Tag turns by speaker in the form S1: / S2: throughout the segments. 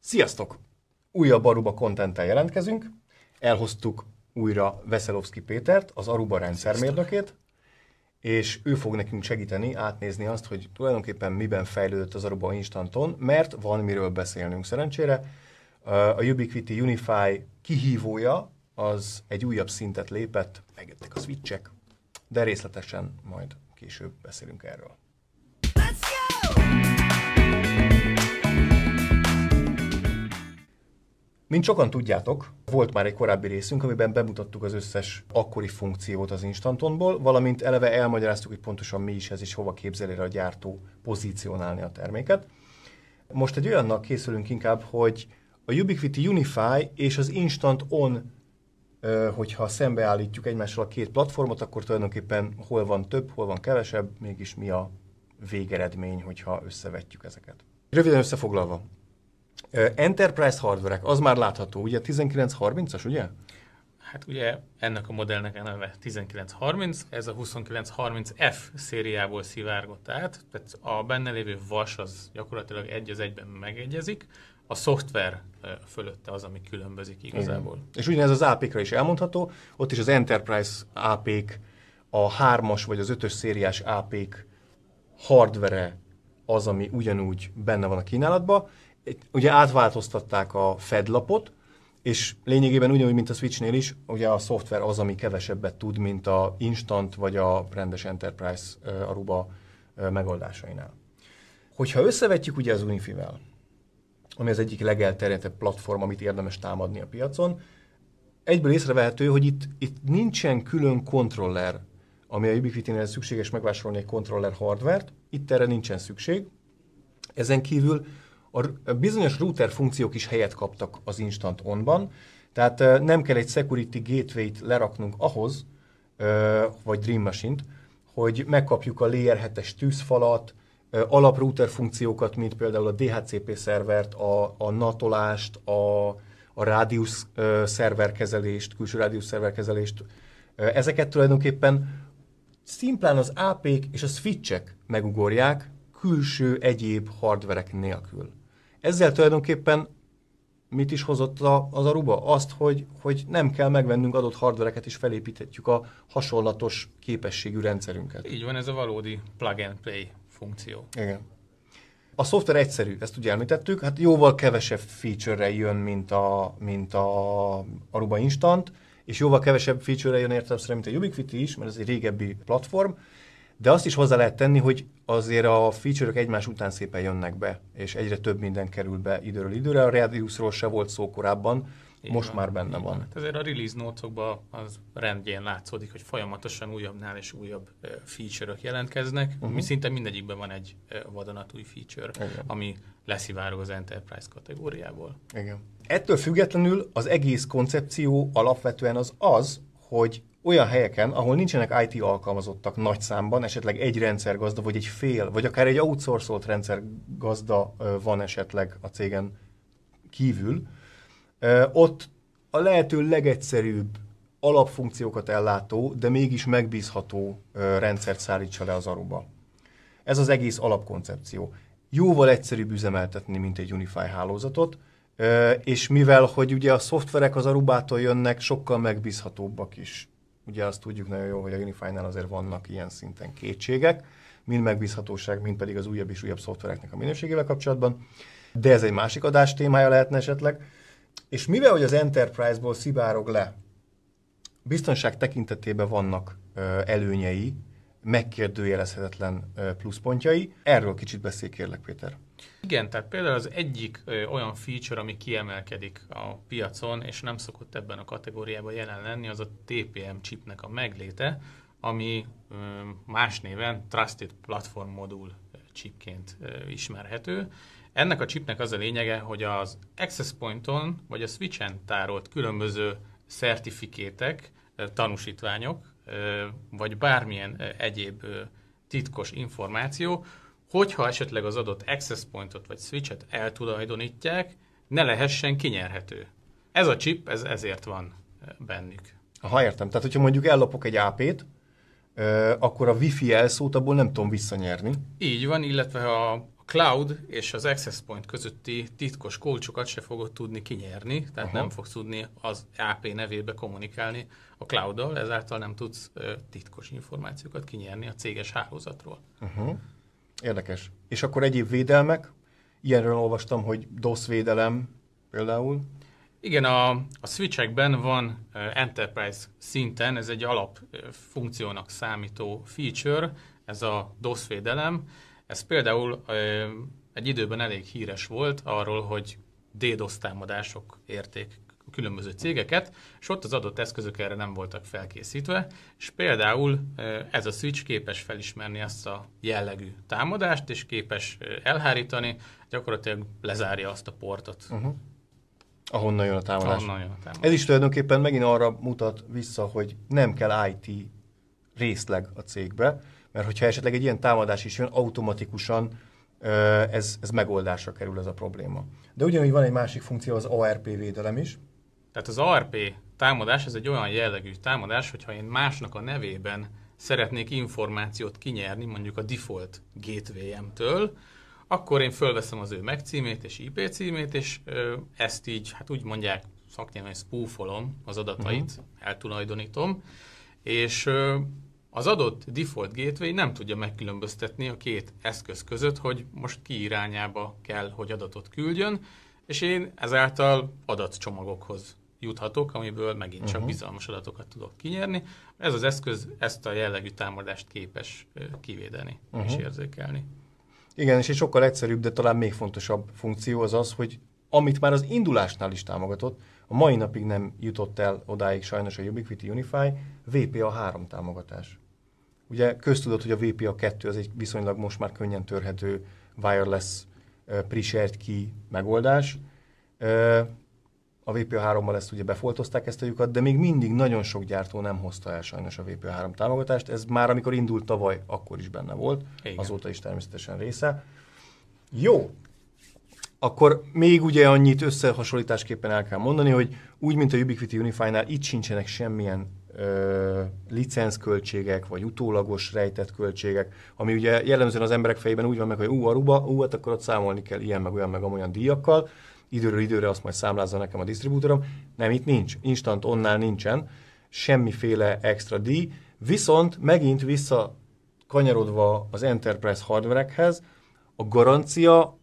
S1: Sziasztok! Újabb Aruba kontenttel jelentkezünk. Elhoztuk újra Veszelovszki Pétert, az Aruba rendszermérnökét és ő fog nekünk segíteni átnézni azt, hogy tulajdonképpen miben fejlődött az Aruba Instanton, mert van miről beszélnünk szerencsére. A Ubiquiti Unify kihívója az egy újabb szintet lépett, megjöttek a switchek, de részletesen majd később beszélünk erről. Mint sokan tudjátok, volt már egy korábbi részünk, amiben bemutattuk az összes akkori funkciót az instantonból, valamint eleve elmagyaráztuk, hogy pontosan mi is ez, és hova képzeli a gyártó pozícionálni a terméket. Most egy olyannak készülünk inkább, hogy a Ubiquiti Unify és az Instant On, hogyha szembeállítjuk egymással a két platformot, akkor tulajdonképpen hol van több, hol van kevesebb, mégis mi a végeredmény, hogyha összevetjük ezeket. Röviden összefoglalva, Enterprise hardverek, az már látható, ugye 1930-as, ugye?
S2: Hát ugye ennek a modellnek a neve 1930, ez a 2930F szériából szivárgott át, tehát a benne lévő vas az gyakorlatilag egy az egyben megegyezik, a szoftver fölötte az, ami különbözik igazából. Igen.
S1: És ugyanez az AP-kra is elmondható, ott is az Enterprise ap a 3-as vagy az 5-ös szériás AP-k hardvere az, ami ugyanúgy benne van a kínálatban, ugye átváltoztatták a Fed lapot, és lényegében ugyanúgy, mint a Switchnél is, ugye a szoftver az, ami kevesebbet tud, mint a instant vagy a rendes enterprise aruba megoldásainál. Hogyha összevetjük ugye az Unifivel, ami az egyik legelterjedtebb platform, amit érdemes támadni a piacon, egyből észrevehető, hogy itt, itt nincsen külön kontroller, ami a Ubiquiti-nél szükséges megvásárolni egy kontroller hardvert, itt erre nincsen szükség. Ezen kívül a bizonyos router funkciók is helyet kaptak az Instant On-ban, tehát nem kell egy security gateway-t leraknunk ahhoz, vagy Dream Machine-t, hogy megkapjuk a Layer 7-es tűzfalat, alaprouter funkciókat, mint például a DHCP szervert, a, a natolást, a, a rádiusz szerverkezelést, külső rádiusz szerverkezelést. Ezeket tulajdonképpen szimplán az AP-k és a switchek megugorják külső egyéb hardverek nélkül. Ezzel tulajdonképpen mit is hozott a, az Aruba? Azt, hogy, hogy nem kell megvennünk adott hardvereket, és felépíthetjük a hasonlatos képességű rendszerünket.
S2: Így van, ez a valódi plug and play funkció.
S1: Igen. A szoftver egyszerű, ezt ugye említettük, hát jóval kevesebb feature-re jön, mint a, mint a Aruba Instant, és jóval kevesebb feature-re jön értelemszerűen, mint a Ubiquiti is, mert ez egy régebbi platform, de azt is hozzá lehet tenni, hogy azért a feature-ök egymás után szépen jönnek be, és egyre több minden kerül be időről időre. A Radiusról se volt szó korábban, így most van, már benne van. van.
S2: Ezért a release notokban az rendjén látszódik, hogy folyamatosan újabbnál és újabb feature-ök jelentkeznek, uh-huh. mi szinte mindegyikben van egy vadonatúj feature, Igen. ami leszivárog az Enterprise kategóriából.
S1: Igen. Ettől függetlenül az egész koncepció alapvetően az az, hogy olyan helyeken, ahol nincsenek IT alkalmazottak nagy számban, esetleg egy rendszergazda, vagy egy fél, vagy akár egy outsourcolt rendszergazda van esetleg a cégen kívül, ott a lehető legegyszerűbb alapfunkciókat ellátó, de mégis megbízható rendszert szállítsa le az aruba. Ez az egész alapkoncepció. Jóval egyszerűbb üzemeltetni, mint egy Unify hálózatot, és mivel, hogy ugye a szoftverek az Arubától jönnek, sokkal megbízhatóbbak is. Ugye azt tudjuk nagyon jól, hogy a Unify-nál azért vannak ilyen szinten kétségek, mind megbízhatóság, mind pedig az újabb és újabb szoftvereknek a minőségével kapcsolatban, de ez egy másik adás témája lehetne esetleg. És mivel, hogy az Enterprise-ból szibárog le, biztonság tekintetében vannak előnyei, megkérdőjelezhetetlen pluszpontjai, erről kicsit beszélj kérlek Péter.
S2: Igen, tehát például az egyik ö, olyan feature, ami kiemelkedik a piacon, és nem szokott ebben a kategóriában jelen lenni, az a TPM chipnek a megléte, ami ö, más néven Trusted Platform Module chipként ö, ismerhető. Ennek a chipnek az a lényege, hogy az access pointon vagy a switchen tárolt különböző szertifikétek, tanúsítványok, vagy bármilyen egyéb titkos információ, hogyha esetleg az adott access pointot vagy switchet eltulajdonítják, ne lehessen kinyerhető. Ez a chip, ez ezért van bennük.
S1: Ha értem, tehát hogyha mondjuk ellopok egy AP-t, akkor a Wi-Fi elszót abból nem tudom visszanyerni.
S2: Így van, illetve a cloud és az access point közötti titkos kulcsokat se fogod tudni kinyerni, tehát Aha. nem fogsz tudni az AP nevébe kommunikálni a cloud-dal, ezáltal nem tudsz titkos információkat kinyerni a céges hálózatról. Aha.
S1: Érdekes. És akkor egyéb védelmek, ilyenről olvastam, hogy DOS védelem például.
S2: Igen, a, a switchekben van Enterprise szinten, ez egy alap funkciónak számító feature, ez a DOS védelem. Ez például egy időben elég híres volt arról, hogy DDoS támadások érték különböző cégeket, és ott az adott eszközök erre nem voltak felkészítve, és például ez a switch képes felismerni ezt a jellegű támadást, és képes elhárítani, gyakorlatilag lezárja azt a portot. Uh-huh.
S1: Ahonnan jön a támadás. Ahonnan jön a támadás. Ez is tulajdonképpen megint arra mutat vissza, hogy nem kell IT részleg a cégbe, mert hogyha esetleg egy ilyen támadás is jön, automatikusan ez, ez megoldásra kerül ez a probléma. De ugyanúgy van egy másik funkció, az ARP védelem is,
S2: tehát az ARP támadás, ez egy olyan jellegű támadás, hogyha én másnak a nevében szeretnék információt kinyerni, mondjuk a default gateway-emtől, akkor én fölveszem az ő megcímét és IP címét, és ö, ezt így, hát úgy mondják szaknyelven, spoofolom az adatait, uh-huh. eltulajdonítom, és ö, az adott default gateway nem tudja megkülönböztetni a két eszköz között, hogy most ki irányába kell, hogy adatot küldjön, és én ezáltal adatcsomagokhoz juthatok, amiből megint csak mhm. bizalmas adatokat tudok kinyerni. Ez az eszköz ezt a jellegű támadást képes kivédeni uh-huh. és mhm.
S1: érzékelni. Igen, és egy sokkal egyszerűbb, de talán még fontosabb funkció az az, hogy amit már az indulásnál is támogatott, a mai napig nem jutott el odáig sajnos a Ubiquiti Unify, VPA 3 támogatás. Ugye köztudott, hogy a VPA 2 az egy viszonylag most már könnyen törhető wireless uh, pre-shared key megoldás, a VPA3-mal ezt ugye befoltozták ezt a lyukat, de még mindig nagyon sok gyártó nem hozta el sajnos a VPA3 támogatást. Ez már amikor indult tavaly, akkor is benne volt, Igen. azóta is természetesen része. Jó, akkor még ugye annyit összehasonlításképpen el kell mondani, hogy úgy, mint a Ubiquiti Unify-nál itt sincsenek semmilyen ö, licenszköltségek, vagy utólagos rejtett költségek, ami ugye jellemzően az emberek fejében úgy van meg, hogy ú, aruba, ú, hát akkor ott számolni kell ilyen, meg olyan, meg amolyan díjakkal, időről időre azt majd számlázza nekem a disztribútorom. Nem, itt nincs. Instant onnál nincsen semmiféle extra díj, viszont megint vissza
S2: kanyarodva
S1: az Enterprise hardverekhez, a garancia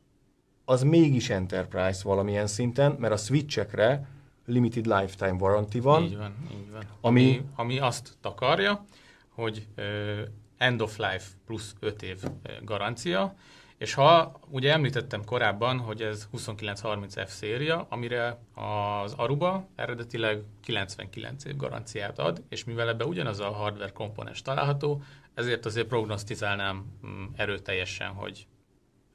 S1: az mégis Enterprise valamilyen szinten, mert a switchekre limited lifetime warranty van. Így van, így van. Ami,
S2: ami, azt takarja, hogy end of life plusz 5 év garancia, és ha, ugye említettem korábban, hogy ez 2930 F széria, amire az Aruba eredetileg 99 év garanciát ad, és mivel ebbe ugyanaz a hardware komponens található, ezért azért prognosztizálnám mm, erőteljesen, hogy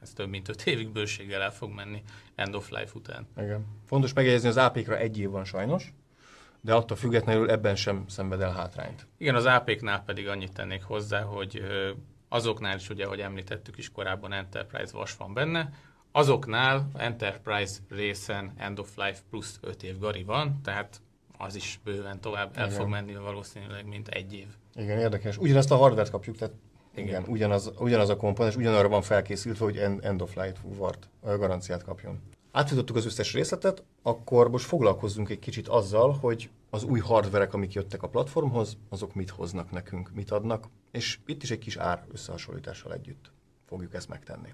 S2: ez több mint öt évig bőséggel el fog menni end of life után.
S1: Igen. Fontos megjegyezni, az AP-kra egy év van sajnos, de attól függetlenül ebben sem szenved el hátrányt.
S2: Igen, az AP-knál pedig annyit tennék hozzá, hogy azoknál is ugye, ahogy említettük is korábban Enterprise vas van benne, azoknál Enterprise részen End of Life plusz 5 év gari van, tehát az is bőven tovább el igen. fog menni valószínűleg, mint egy év.
S1: Igen, érdekes. Ugyanazt a hardvert kapjuk, tehát igen, igen ugyanaz, ugyanaz a komponens, ugyanarra van felkészült, hogy End of Life vart, garanciát kapjon átfutottuk az összes részletet, akkor most foglalkozzunk egy kicsit azzal, hogy az új hardverek, amik jöttek a platformhoz, azok mit hoznak nekünk, mit adnak, és itt is egy kis ár összehasonlítással együtt fogjuk ezt megtenni.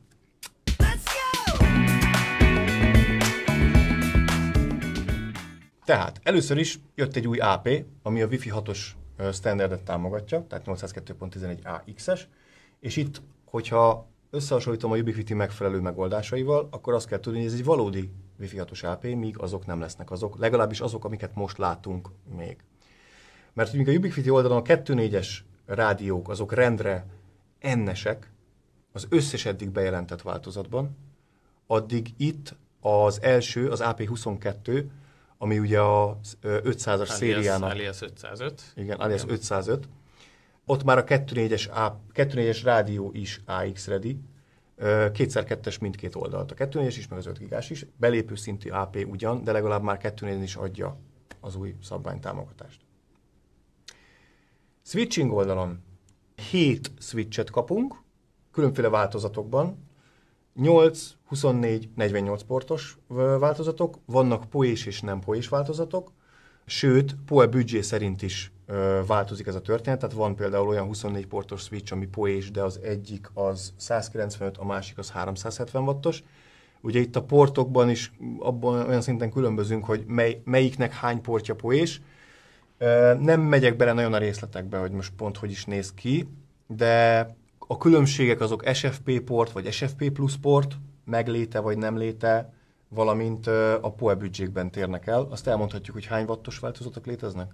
S1: Tehát először is jött egy új AP, ami a Wi-Fi 6-os standardet támogatja, tehát 802.11 AX-es, és itt, hogyha összehasonlítom a Ubiquiti megfelelő megoldásaival, akkor azt kell tudni, hogy ez egy valódi Wi-Fi 6 AP, míg azok nem lesznek azok, legalábbis azok, amiket most látunk még. Mert hogy míg a Ubiquiti oldalon a 2.4-es rádiók, azok rendre ennesek az összes eddig bejelentett változatban, addig itt az első, az AP22, ami ugye az 500-as alias, szériának.
S2: Alias 505. Igen, alias igen.
S1: 505 ott már a 2.4-es, A, 2.4-es rádió is AX ready, kétszer kettes mindkét oldalt. A 2.4-es is, meg az 5 gigás is, belépő szintű AP ugyan, de legalább már 2.4-en is adja az új szabványtámogatást. Switching oldalon 7 switchet kapunk, különféle változatokban, 8, 24, 48 portos változatok, vannak poés és nem poés változatok, Sőt, PoE büdzsé szerint is ö, változik ez a történet, tehát van például olyan 24 portos switch, ami poe is, de az egyik az 195, a másik az 370 wattos. Ugye itt a portokban is abban olyan szinten különbözünk, hogy mely, melyiknek hány portja Ö, Nem megyek bele nagyon a részletekbe, hogy most pont hogy is néz ki, de a különbségek azok SFP port, vagy SFP plusz port, megléte vagy nem léte, valamint a POE büdzsékben térnek el. Azt elmondhatjuk, hogy hány wattos változatok léteznek?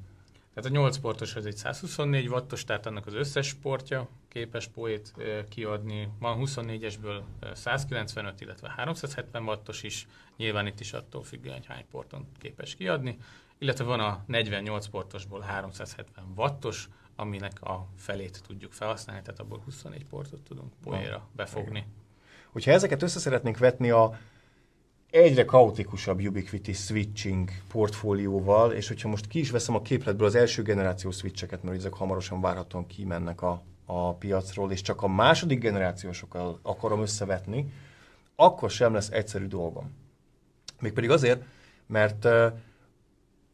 S2: Tehát a 8 sportos az egy 124 wattos, tehát annak az összes sportja képes poét kiadni. Van 24-esből 195, illetve 370 wattos is, nyilván itt is attól függően, hogy hány porton képes kiadni. Illetve van a 48 sportosból 370 wattos, aminek a felét tudjuk felhasználni, tehát abból 24 portot tudunk poéra befogni.
S1: Hogyha ezeket össze szeretnénk vetni a egyre kaotikusabb Ubiquiti switching portfólióval, és hogyha most ki is veszem a képletből az első generáció switcheket, mert ezek hamarosan várhatóan kimennek a, a piacról, és csak a második generációsokkal akarom összevetni, akkor sem lesz egyszerű dolgom. Mégpedig azért, mert uh,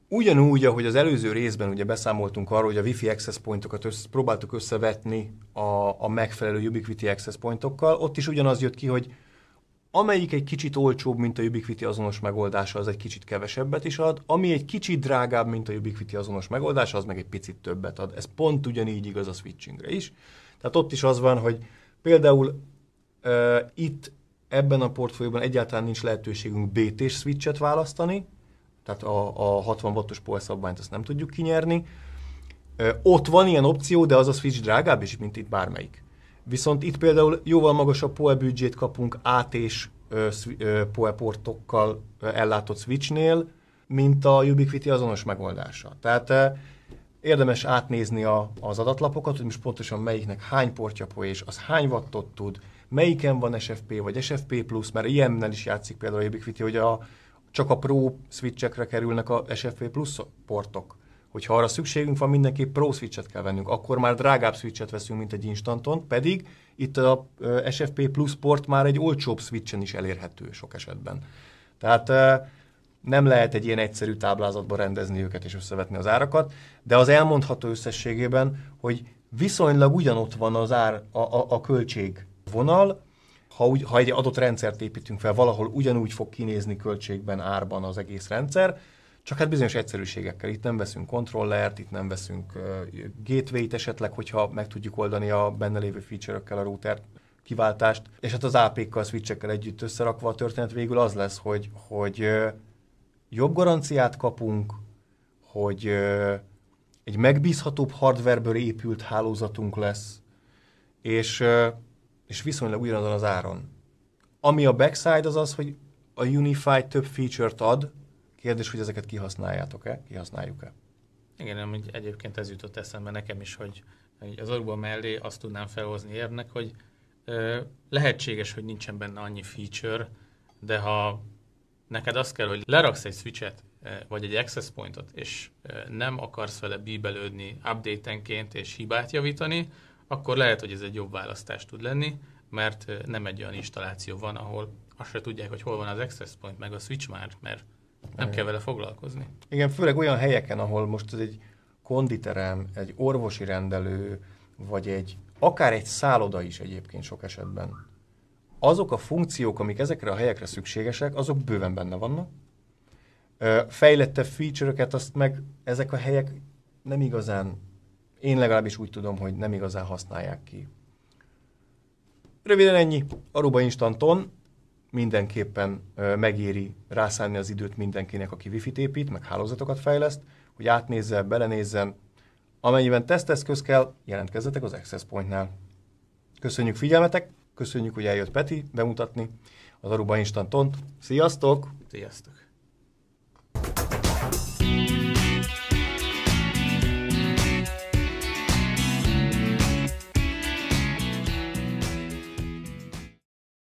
S1: ugyanúgy, ahogy az előző részben ugye beszámoltunk arról, hogy a Wi-Fi access pointokat össz, próbáltuk összevetni a, a megfelelő Ubiquiti access pointokkal, ott is ugyanaz jött ki, hogy amelyik egy kicsit olcsóbb, mint a Ubiquiti azonos megoldása, az egy kicsit kevesebbet is ad, ami egy kicsit drágább, mint a Ubiquiti azonos megoldása, az meg egy picit többet ad. Ez pont ugyanígy igaz a switchingre is. Tehát ott is az van, hogy például uh, itt ebben a portfólióban egyáltalán nincs lehetőségünk BT-s switchet választani, tehát a, a 60 wattos polszabványt azt nem tudjuk kinyerni. Uh, ott van ilyen opció, de az a switch drágább is, mint itt bármelyik. Viszont itt például jóval magasabb POE büdzsét kapunk át-és POE portokkal ellátott switchnél, mint a Ubiquiti azonos megoldása. Tehát érdemes átnézni a, az adatlapokat, hogy most pontosan melyiknek hány portja POE és az hány wattot tud, melyiken van SFP vagy SFP+, mert ilyennel is játszik például a Ubiquiti, hogy a, csak a Pro switchekre kerülnek a SFP plusz portok. Hogy ha arra szükségünk van, mindenképp Pro switchet kell vennünk. Akkor már drágább switchet veszünk, mint egy instanton, pedig itt a SFP Plus port már egy olcsóbb switchen is elérhető sok esetben. Tehát nem lehet egy ilyen egyszerű táblázatba rendezni őket és összevetni az árakat, de az elmondható összességében, hogy viszonylag ugyanott van az ár, a, a, a költség vonal, ha, úgy, ha egy adott rendszert építünk fel, valahol ugyanúgy fog kinézni költségben, árban az egész rendszer, csak hát bizonyos egyszerűségekkel. Itt nem veszünk kontrollert, itt nem veszünk gateway-t esetleg, hogyha meg tudjuk oldani a benne lévő feature-ökkel a router kiváltást, és hát az AP-kkal, switch-ekkel együtt összerakva a történet végül az lesz, hogy, hogy jobb garanciát kapunk, hogy egy megbízhatóbb hardwareből épült hálózatunk lesz, és, és viszonylag ugyanazon az áron. Ami a backside az az, hogy a Unify több feature-t ad, Kérdés, hogy ezeket kihasználjátok-e, kihasználjuk-e?
S2: Igen, nem, egyébként ez jutott eszembe nekem is, hogy az orgó mellé azt tudnám felhozni érnek, hogy ö, lehetséges, hogy nincsen benne annyi feature, de ha neked azt kell, hogy leraksz egy switchet, vagy egy access pointot, és nem akarsz vele bíbelődni update-enként és hibát javítani, akkor lehet, hogy ez egy jobb választás tud lenni, mert nem egy olyan installáció van, ahol azt se tudják, hogy hol van az access point, meg a switch már, mert nem kell vele foglalkozni.
S1: Igen, főleg olyan helyeken, ahol most ez egy konditerem, egy orvosi rendelő, vagy egy akár egy szálloda is egyébként sok esetben. Azok a funkciók, amik ezekre a helyekre szükségesek, azok bőven benne vannak. Fejlettebb feature-öket azt meg ezek a helyek nem igazán, én legalábbis úgy tudom, hogy nem igazán használják ki. Röviden ennyi, Aruba Instanton, mindenképpen megéri rászánni az időt mindenkinek, aki wifi-t épít, meg hálózatokat fejleszt, hogy átnézze, belenézzen. Amennyiben teszteszköz kell, jelentkezzetek az Access Pointnál. Köszönjük figyelmetek, köszönjük, hogy eljött Peti bemutatni az Aruba Instantont. Sziasztok! Sziasztok!